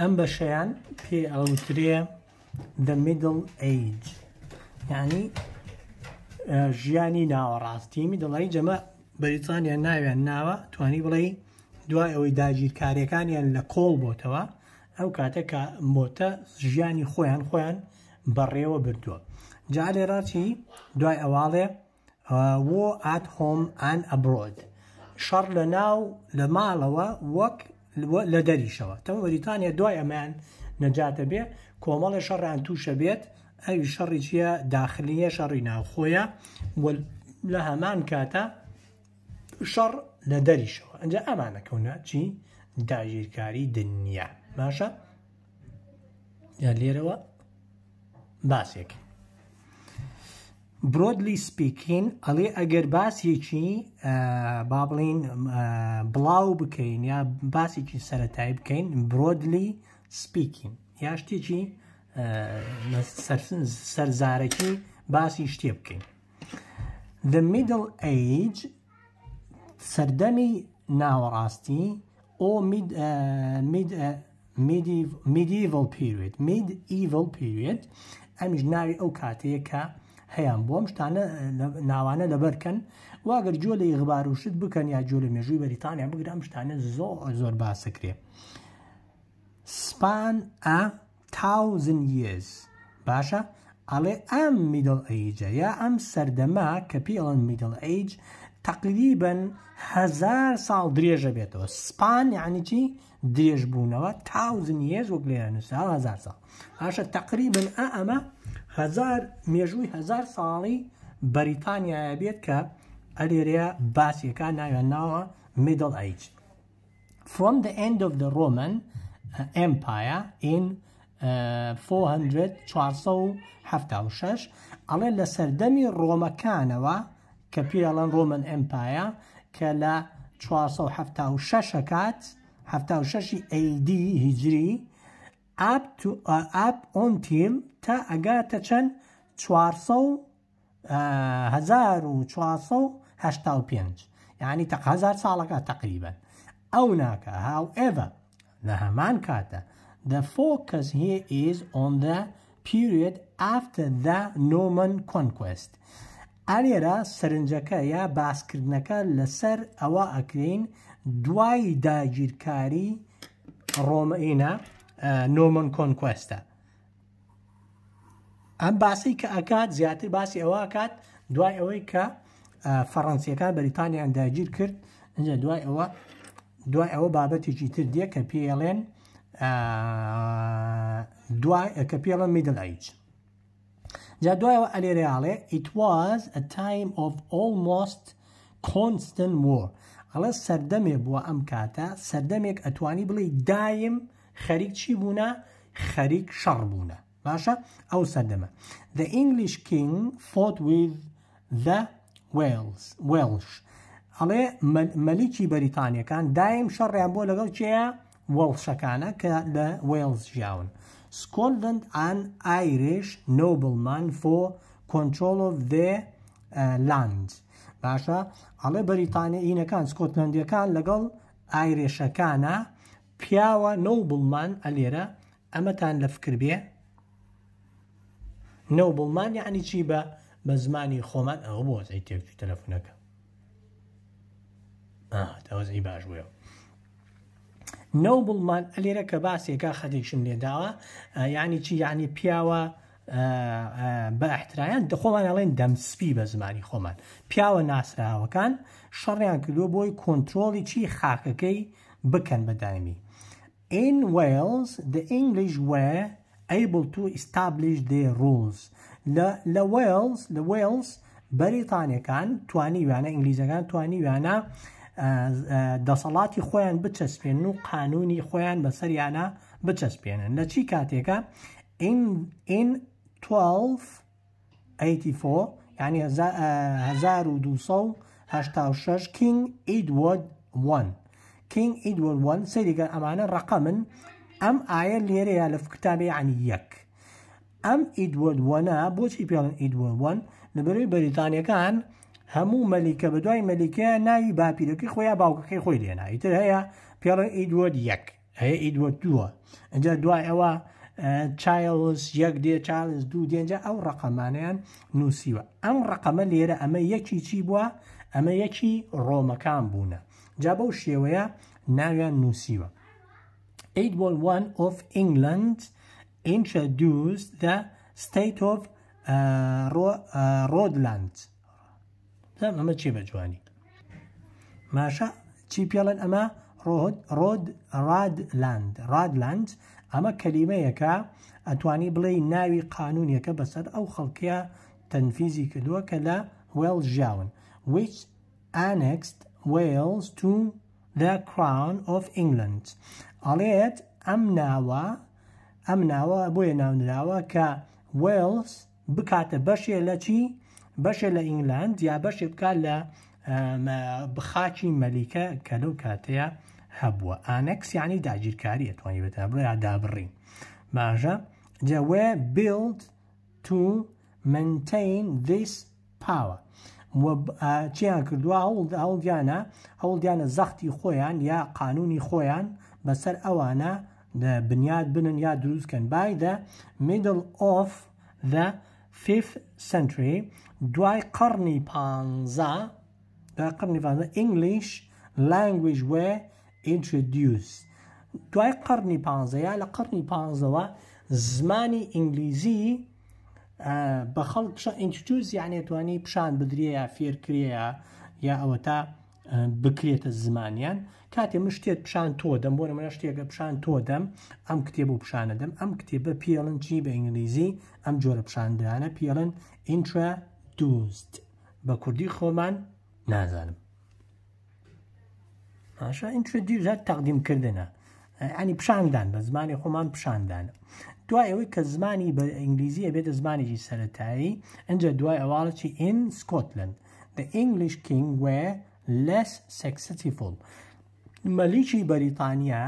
ئەم بەشەیان پێ ئەوترێ دە میدل ئەیج ینی ژیانی ناوەڕاستی میدڵی جەمە بەریتانیان ناویان ناوە توانی بڵێ دوای ئەوەی داگیرکاریەکانیان لە کۆڵ بۆتەوە ئەو کاتێککە بۆتە ژیانی خۆیان خۆیان بەڕێوە بردووە جا لێراچی دوای ئەواڵێ وۆ ئات هۆم ئەن ئەبرۆد شەڕ لە ناو لە ماڵەوە وەک لە دەریشەوە تەمە بەریتانیا دوای ئەمان نەجاتە بێ کۆمەڵی شەڕیان تووشە بێت ئەوی شەڕی چیە داخلیە شەڕی ناوخۆیە لە هەمان کاتە شەڕ لە دەریشەوە ئەنج ئەمانەکەونە چی داژیرکاری دنیا باشە یا لێرەوە باسێکی برۆدلی سپیکین ئەڵێ ئەگەر باسیێکی با بڵین بڵاو بکەین یا باسێکی سەتایی بکەین برۆدلی سپیکین یا شتێکی سەرزارەکی باسی شتێ بکەین. The middle age سەردەمی ناوەڕاستی ئۆ medieval period mid evil period ئەمیش ناوی ئەو کاتەیە کە هەیەیان بۆم شتانە ناوانە لەبەرکەن واگەر جۆ لە یغبار وشت بکەن یا جۆ لە مێژووی بەریتانیا بگرام شتانە زۆر زۆر باسەکرێ. سپان ئا تاوزن یز باشە؟ ئەڵێ ئەم میدل ئەیجە یا ئەم سەردەما کە پیڵن میدل ئەیج تقریبن هزار ساڵ درێژە بێتەوە سپان یعنیی درێژ بوونەوە تاوزن یێژ وەک لێنوسا هزار ساڵ باشە تقریبن ئەمە هزار مێژووی هزار ساڵی بەریتانیاە بێت کە ئەلێرەیە باسیەکان ناویان ناوە میدل ئەیج. From the end of the Roman uh, Empire in 476 uh, ئەڵێ لە سەردەمی ڕۆمەکانەوە کە پیاڵەن ڕۆمن ئەمپایە کە لە 476 کات 76 ئەیدی هیجری ئاپ ئاپ ئۆن تیم تا ئەگاتە چەند 1995 یعنی تەقهزار ساڵەکە تقریبن ئەو ناکە هاو ئێڤە لە هەمان کاتە the focus here is on the period after the Norman conquest ئەلێرە سرنجەکە یا باسکردنەکە لەسەر ئەوە ئەکرین دوای داگیرکاری ڕۆمئینە نۆمن کۆنکوستە ئەم باسی کە ئەکات زیاتر باسی ئەوەکات دوای ئەوەی کە فەڕەنسیەکان بەریتانیان داگیر کرد اینجا دوای ئەوە دوای ئەوە بابەتێکی تر دیە کە پڵێن کە پڵە میدلایج جا دوایەوە ئەلێریاڵێ it was a time of almost constant war ئەڵە سەردەمێ بووە ئەم کاتە سەردەمێک ئەتوانی بڵی دایم خەریک چی بوونە خەریک شەڕ بوونە باشە ئەو سەردەمە The English King fought with the Wales Welsh ئەڵێ مەلیکی بەریتانیەکان دایم شەڕیان بۆ لەگەڵ چەیە وەڵشەکانە کە لە وێلز ژیاون سکۆلند ئان ئایرش نۆبلمان فۆ کۆنتۆل of the لاند uh, باشە ئەڵێ بەریتانیا ئینەکان سکۆتلندیەکان لەگەڵ ئایرێشەکانە پیاوە نە بڵمان ئەلێرە ئەمەتان لە فکر بێ نە بڵمانی عنی چی بە بە زمانی خۆمان ئەوە بۆ ئەی تێکی تەلەفونەکە تەوەزی باش بووە نەو بڵمان ئەلێرە کە باسێکا خەدێکشم لێداوە ینی چی یعنی پیاوە بە احترایان دەخۆمان ئەڵێن دەمسپی بە زمانی خۆمان پیاوە ناسراوەکان شەڕیان کردو بۆی کۆنتترۆڵی چی خاکەکەی بکەن بەدایمی In Wales, the English were able to establish their rules. لە Wales لە Wales بەریتانەکان توانی ویانە ئینگلیزەکان توانی ویانە دەسەڵاتی خۆیان بچەسپێن و قانونی خۆیان بەسەریانە بچەسپێنن لە چی کاتێکە in 1284 ینی 1286 کینگ ئیدوەد 1. کینگ ئیدوەن وان سەیریگەن ئەمانە ڕقەمن ئەم ئاە لێرەیە لە کتابی عنی یەک ئەم ئیدوەدوەە بۆچی پێڵن ئیدوەوان لەبەروی بەریتانیەکان هەموو مەلیکە بە دوای مەلیکەیە ناوی باپیرەکەی خۆیان باوکەکەی خۆی لێنا ئیتر هەیە پێڵن ئیدوەد یەک هەیە ئیدوەت دووە ئەجا دوای ئەوە چایلس یەک دێ چالس دوو دێنجە ئەو ڕقەمانیان نووسیوە ئەم ڕقەمە لێرە ئەمە یەکی چی بووە ئەمە یەکی ڕۆمەکان بوونە جا بەو شێوەیە ناویان نووسیوە. 811 of England introduced the state of ڕۆدلاند uh, uh, ئەمە چی بە جوانی ماشە چی پێڵێن ئەمە ڕۆد ڕادلاند ڕادلاند ئەمە کەلیمەیەەکە ئەتوانی بڵێ ناوی قانونیەکە بەسەر ئەو خەڵکیە تەنفیزی کردووە کە لە وێڵ ژاون which annexed Wales to the Crown of England ئەڵێت ئەم ناوە ئەم ناوە بۆیە ناونراوە کە وێلز بکاتە بەشێ لە چی بەشێ لە ئینگلند یا بەشێ بکات لە بخاچی مەلیکە کە لەو کاتەیە هەبووە ئانەکسیانی داگیرکاری ئەتوانی بێتە بڕێ دابڕین باشە جەوێ build to maintain this power چیان کردووە هەڵدیانە هەڵدیانە زەختی خۆیان یا قانونی خۆیان بەسەر ئەوانە بنیاد بنن یا دروستکەن بایدە میدل ئۆف the fifth century دوای قڕنی پ قڕنی پ ئینگلیش language were introduced دوای قڕنی پانزەیە لە قڕنی پانزەوە زمانی ئینگلیزی بە خەڵ ئینتیوز یانێتوانی پیشان بدرێ یا فێرکرێە یا ئەوە تا بکرێتە زمانیان کاتێ من شتێت پیشان تۆ دەم بۆ منە شتێکە پیشان تۆ دەم ئەم کتێب و پیشانە دەم ئەم کتێبە پێڵن چی بە ئینگلیزی ئەم جۆرە پیشاندانە پێڵن ئینترا دوست بە کوردی خۆمان نازانم ماشا ئینتر دیژات تەقدیمکردنە ئەنی پیشاندان بە زمانی خۆمان پیشاندانە. دوای ئەوەی کە زمانی بە ئینگلیزیە بێتە زمانێکی سەتایی ئەجا دوای ئەواڵەی ئین سکۆتلند The English King were less successful مەلیکی بەریتانیا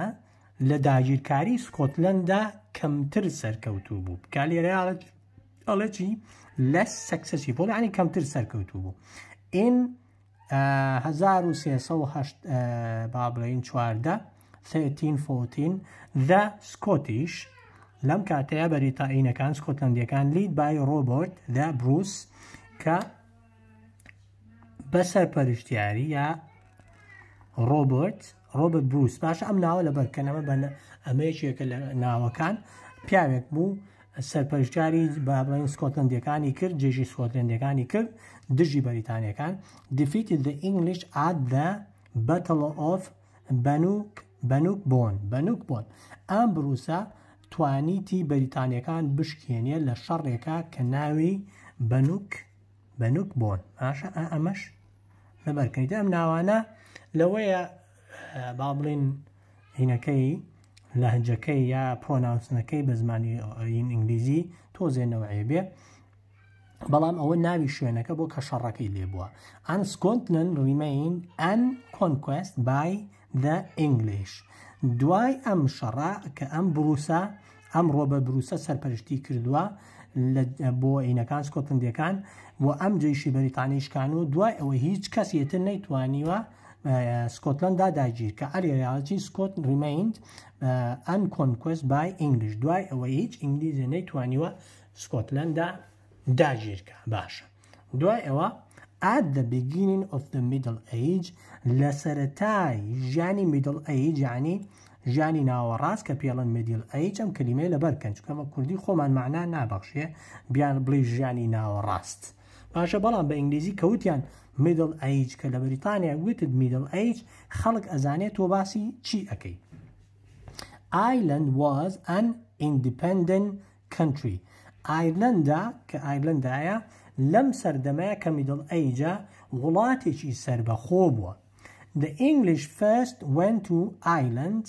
لە داگیرکاری سکۆتلندا کەمتر سەرکەوتوو بوو کالێرەیاڵت ئەڵەتی لەس سەکسسیفۆل ینی کەمتر سەرکەوتوو بوو ئین 1970 با بڵین چواردە 1314 the Scottish لەم کاتەیە بەریتائینەکان سکۆتلندیەکان لید بای ڕۆبرت دا بروس کە بەسەر پەرشتیاری یا ڕۆبرت ڕۆبرت بروس باش ئەم ناوە لە بەرکەنەوە بە ئەمەیەکێکە لە ناوەکان پیاوێک بوو سەرپەرشتیاری بابڵین سکۆتلندیەکانی کرد جێژی سکۆتلندەکانی کرد دژی بەریتانیەکان دفیتی د ئینگلیش ئاددا بەتەڵ ئۆف بەنوک بەنوک بۆن بەنوک بۆن ئەم بروسە توانیتی بەریتانیەکان بشکێنێ لە شەڕێکا کە ناوی بنوک بنوک بۆن ئاشە ئەمەش لەبەرکەیتە ئەم ناوانە لەوەیە با بڵین هینەکەی لە هەنجەکەی یا پۆناوسنەکەی بە زمانی ئین ئینگلیزی تۆزێنەوە عێبێ بەڵام ئەوە ناوی شوێنەکە بۆ کە شەڕەکەی لێبووە ئەن سکۆنتن ریمەین ئەن کۆنکوست بای the English دوای ئەم شەڕا کە ئەم بروسە ئەم ڕۆبە بروسە سەرپەرشتی کردووە بۆ عینەکان سکۆتندەکان بۆ ئەم جێشی بەریتانیشکان و دوای ئەوە هیچ کەسیەتن نەیتوانیوە سکۆتلندا داگیر کە ئەریراڵکی سکۆت ریمەیند ئەن کۆنکۆست بای ئینگلیش دوای ئەوە هیچ ئینگلیزە نەیتوانیوە سکۆتلندا داگیرکە باشە دوای ئەوە at the beginning of the middle age لە سەرەتای ژیانی middle age ینی ژیانی ناوەڕاست کە پێڵن میدیل ئەیچ ئەم کللیمە لە بەرکەن چکەمە کوردی خۆمان معنا نابەخشێ بیان بڵی ژیانی ناوەڕاست باشە بەڵام بە ئینگلیزی کەوتیان میدل ئەیج کە لە بریتانیا وتت میدل ئەیج خەڵک ئەزانێت تۆ باسی چی ئەەکەی ئایلند واز ئەن ئیندیپندن کنتری ئایرلندا کە ئایرلندایە لەم سەردەمای کە میدڵ ئەیجا وڵاتێکی سربەخۆ بووە. The English first went to Ireland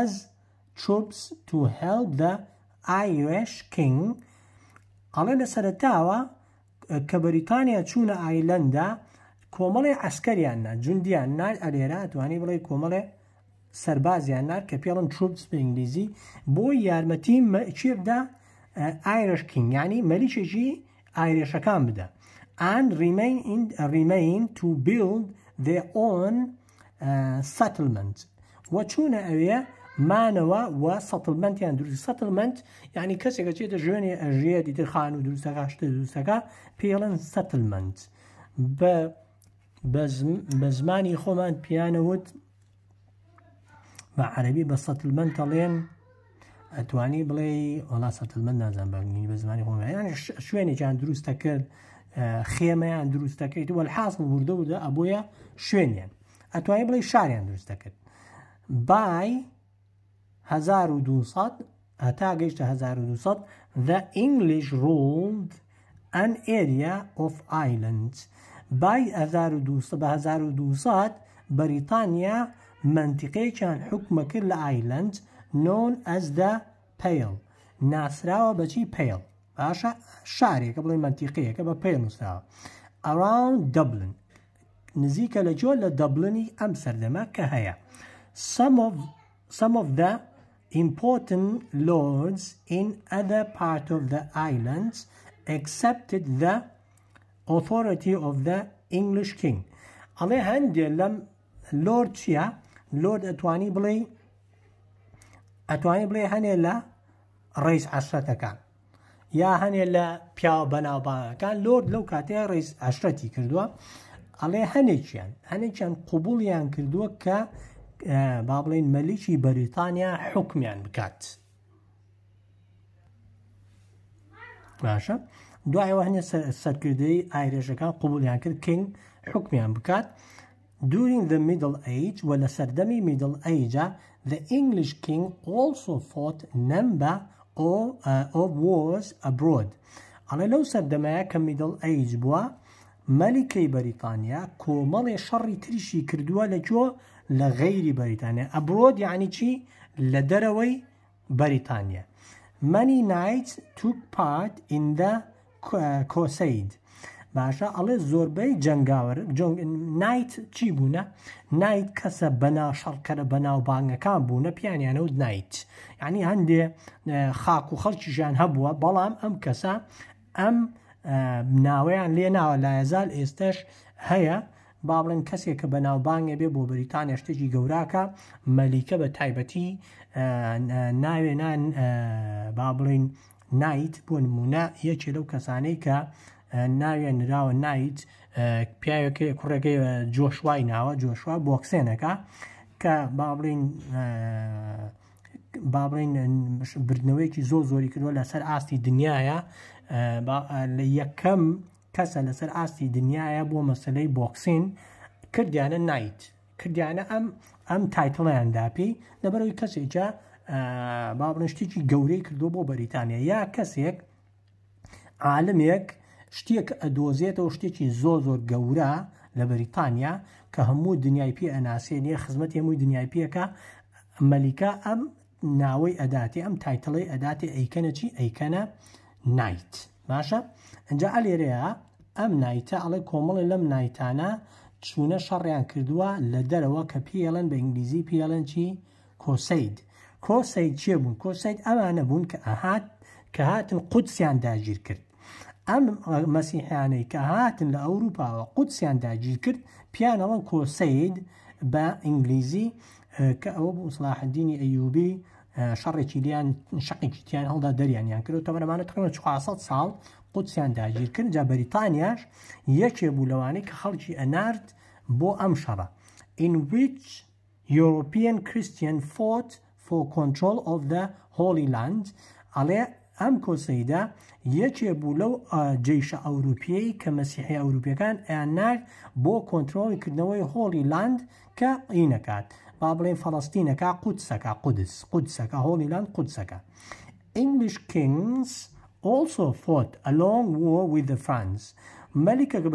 as troops to help the Irish King ئەڵێ لە سەرتاوە کە بەریتانیا چوونە ئایلەندا کۆمەڵی ئەسکەریاننا جوندیان نار ئەلێرا توانی بڵێ کۆمەڵێ سربازیان نار کە پێڵن تروپس بە ئینگلیزی بۆ یارمەتی چێبدا ئایرش کینگانی مەلیچێکی ئایرێشەکان بدە ئەن ریمەین تو بیلد دێ ئۆن سەتلمنت وە چوونە ئەوەیە مانەوە و سەتلمەندیان دروست سەتلمەند یعنی کەسێکە چێتە ژێنێ ئەژێ دیترخان و دروستەکەشتە دروستەکە پێڵەن سەتلمەند بە بە زمانی خۆمان پیانەوت بە عەربی بە سەتلمەند دەڵێن اتوانی بلی وڵا سطل من نازان بەنی بە زمانی خۆمیان شوێنێکیان دروستە کرد خێمەیان دروستەکەیت وە حاصل بوردە بوودە اتوانی بلی ئەتوانی بڵێ دروست تکر بای هزار و دو 1200 the English ruled an area of islands بای و دو 1200 بریتانیا منطقه چند حکم کل آیلند known as the pale. ناسراوه بچی pale. باشه شهری که بلای منطقیه که pale نسراوه. Around Dublin. نزیک لجو لدبلنی امسردمه که هیا. Some of, some of the important lords in other part of the islands accepted the authority of the English king. Alehende lam lord chia, lord atwani blay, ئەتوانێت بڵێ هەنێ لە ڕێز عشرەتەکان یا هەنێ لە پیاوە بەناوبانەکان لۆر لەو کاتەیە ڕێز ئاشرەتی کردووە ئەڵێ هەنێکیان هەنێکیان قوبولیان کردووە کە با بڵین مەلیکی بەریتانیا حکمیان بکات. باشە دوایەوە هەنێ سەرکردەی ئایرێژەکان قوبولیان کرد کنگ حکمیان بکات. دوورین the middle age وە لە سەردەمی میدل ئەیجا The English king also fought number of, uh, of wars abroad. ئەڵێ لەو سەردەمایە کە میدڵ ئەیج بووە مەلیکەی بەریتانیا کۆمەڵی شەڕی تریشی کردووە لەکوۆ لە غەیری بەریتانیا ئەبرۆد یعنی چی لە دەرەوەی بەریتانیا. Many knights took part in the uh, crusade. باشە ئەڵێ زۆربەی جنگاوەرن جنگ نیت چی بوونە نیت کەسە بەنا شەڕکەرە بەناوبانگەکان بوونە پیانیانە و نیت یعنی هەندێ خاک و خەڵکی ژیان هەبووە بەڵام ئەم کەسە ئەم ناوەیان لێ ناوە لایەزال ئێستش هەیە با بڵێن کەسێک کە بەناوبانگە بێ بۆ بریتانیا شتێکی گەوراکە مەلیکە بە تایبەتی ناوێنان با بڵین نیت بۆ نمونە یەکێ لەو کەسانەی کە ناویان نراوە نیت پیاوەکە کوڕەکەی جۆشوای ناوە جۆشوا بۆکسێنەکە کە بابلین بابلین بردنەوەیکی زۆ زۆری کردوە لەسەر ئاستی دنیاە لە یەکەم کەسە لەسەر ئاستی دنیاە بۆ مەسلەی بۆکسین کردیانە نیت کردیانە ئەم ئەم تایتڵیانداپی لەبەرەوەی کەسێکە بابنشتێکی گەورەی کردو بۆ بەریتانیا یا کەسێک عالمێک شتێک ئەدۆزێتەوە شتێکی زۆ زۆر گەورە لە بەریتانیا کە هەموو دنیای پێ ئەناسێنە خزمەت هەمووی دنیای پێکە مەلیکا ئەم ناوەی ئەداتی ئەم تایتڵی ئەداتی ئەیکەنە چی ئەیکەنە نیت باشە ئەجا ئەلێرەیە ئەم نایتە ئەڵێ کۆمەڵی لەم نایتانە چوونە شەڕیان کردووە لە دەرەوە کە پێڵەن بە ئینگلیزی پێڵەن چی کۆسەید کۆسەید چێ بوون کۆسەید ئەمانە بوون کە ئەهات کە هاتن قودسیان داگیر کرد ئەم مەسیحیانەی کە هاتن لە ئەوروپاوە قوتسییاندا گیر کرد پیانەوە کۆسەید بە ئینگلیزی کە ئەوە بوو سلاحدینی ئەیوبی شەڕێکی لیان شقیتیان هەڵدا دەریانیان کرد تەمەمانە تقریبا 400 ساڵ قوتسییان داگیر کرد جا بەریتانیاش یەکێ بوو لەوانەی کە خەڵکی ئەنارد بۆ ئەم شەڕە in which European Christian fought for control of the Holy Land ئەڵێ ئەم کۆسەیدا یەکێ بوو لەو جیشە ئەوروپیەی کە مەسیحی ئەوروپیەکان ئەیان نار بۆ لند کردنەوەی هۆڵی لاند کە ئینەکات با بڵێن فەڵستینەکە قودسەکە قودس قودسەکە هۆڵی لاند قودسەکە.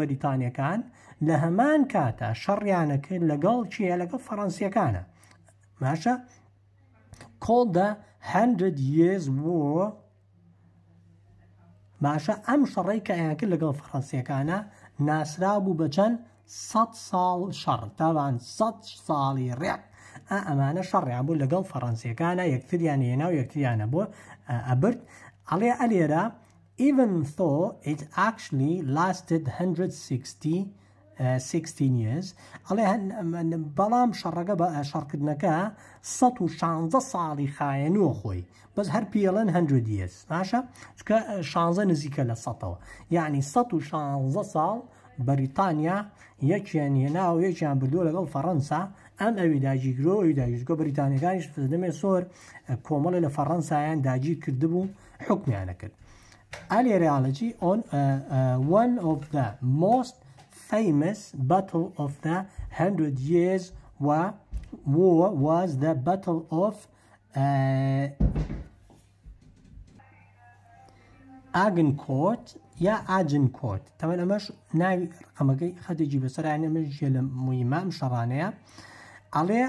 بەریتانیەکان لە هەمان کاتە شەڕیانەکە لەگەڵ چیە لەگەڵ فەڕەنسیەکانە. باشە ئەم شەڕی کە ئەیانکرد لەگەڵ فەڕەنسیەکانە ناسرا بوو بە چەند 100 ساڵ شەڕ تاوان 100 ساڵی ڕێک ئەمانە شەڕیان بوو لەگەڵ فەڕەنسیەکانە یەکتریان هێناو یەکتریانە بۆ ئەبرد ئەڵێ ئەلێرە even though it actually lasted 160 16 years ئەڵێ بەڵام شەڕەکە بە شەڕکردنەکە 16 ساڵی خایەنوە خۆی بەس هەر پیڵەن 100 دیس باشە چکە 16 نزیکە لە سەەوە یعنی 16 ساڵ بەریتانیا یەکیان هێناو یەکیان بردووە لەگەڵ فەڕەنسا ئەم ئەوی داجیگرۆ ئەوی داژگۆ بریتانەکانیش فزدەمێ سۆر کۆمەڵە لە فەڕەنسایان داگیر کردبوو حکمیانە کرد. ئەلێ ریالجی on one of the most famous Battle of the Hundred Years War was the Battle of uh, ئاگنکۆت یا ئاجنکۆت تەوەن ئەمەش ناوی ڕقەمەکەی خەتێکی بەسەرانی ئەمە ژێ لە مویمام شەڕانەیە ئەڵێ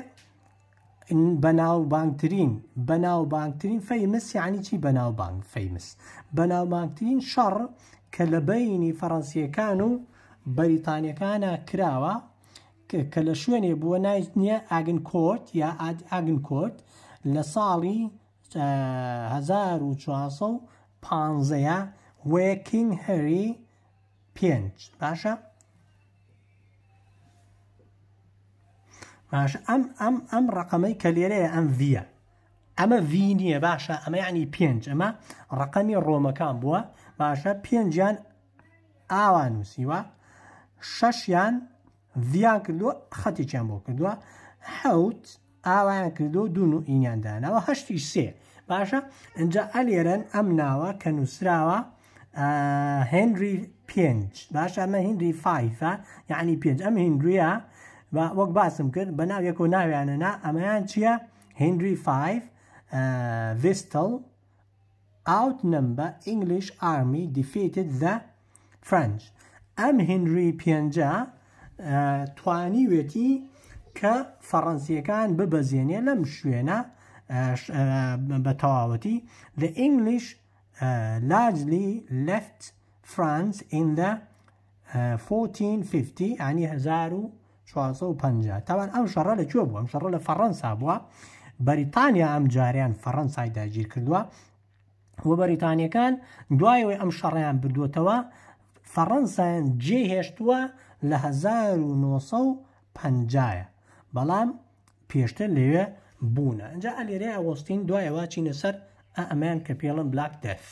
بەناوبانگترین بەناوبانگترین فەیمسیانی چی بەناوبانگ فەیمس بەناوبانگترین شەڕ کە لە بەینی فەڕەنسیەکان و بەریتانیەکانە کراوە کە لە شوێنێ بووە نای نییە ئاگن کۆرت یا ئاگن کۆرت لە ساڵی 1950 وێکینگ هەری پێنج باشە باش ئەم ئەم ئەم ڕقەمەی کە لێرەیە ئەم ڤە ئەمە ڤی نییە باشە ئەمە ینی پێنج ئەمە ڕقەمی ڕۆمەکان بووە باشە پێنجیان ئاوان نووسیوە شەشیان ڤیان کردووە خەتێکیان بۆ کردووە حەوت ئاوایان کردو دوون و ئینیاندانەوە هەشتی سێ باشە ئەجا ئەلێرەن ئەم ناوە کە نووسراوە هێنری پێنج باشە ئەمە هندری فیفە یعنی پێنج ئەم هندریە وەک باسم کرد بە ناوێک و ناویانەنا ئەمەیان چییە هندری فیف ڤستل ئاوت نمبە ئینگلیش ئارمی دیفیتت زە فرنج ئەم هێنری پێنجە توانیوێتی کە فەڕەنسیەکان ببەزیێنێ لەم شوێنە بە تەواوەتی لە ئینگلیش لاجلی لەفت فرانس ئیندا 1450 ینی 1950 تاوان ئەم شەڕە لە کوێ بووە ئەم شەڕە لە فەڕەنسا بووە بەریتانیا ئەم جاریان فەڕەنسای داگیر کردووە وە بەریتانیەکان دوایەوەی ئەم شەڕیان بردووەتەوە فەڕەنسایان جێهێشتووە لە 1950ە بەڵام پێشتر لێوێ بوونە ئەجا ئەلێرێ ئەوەستین دوایەوە چینە سەر ئەمان کە پێڵم بلاک دەف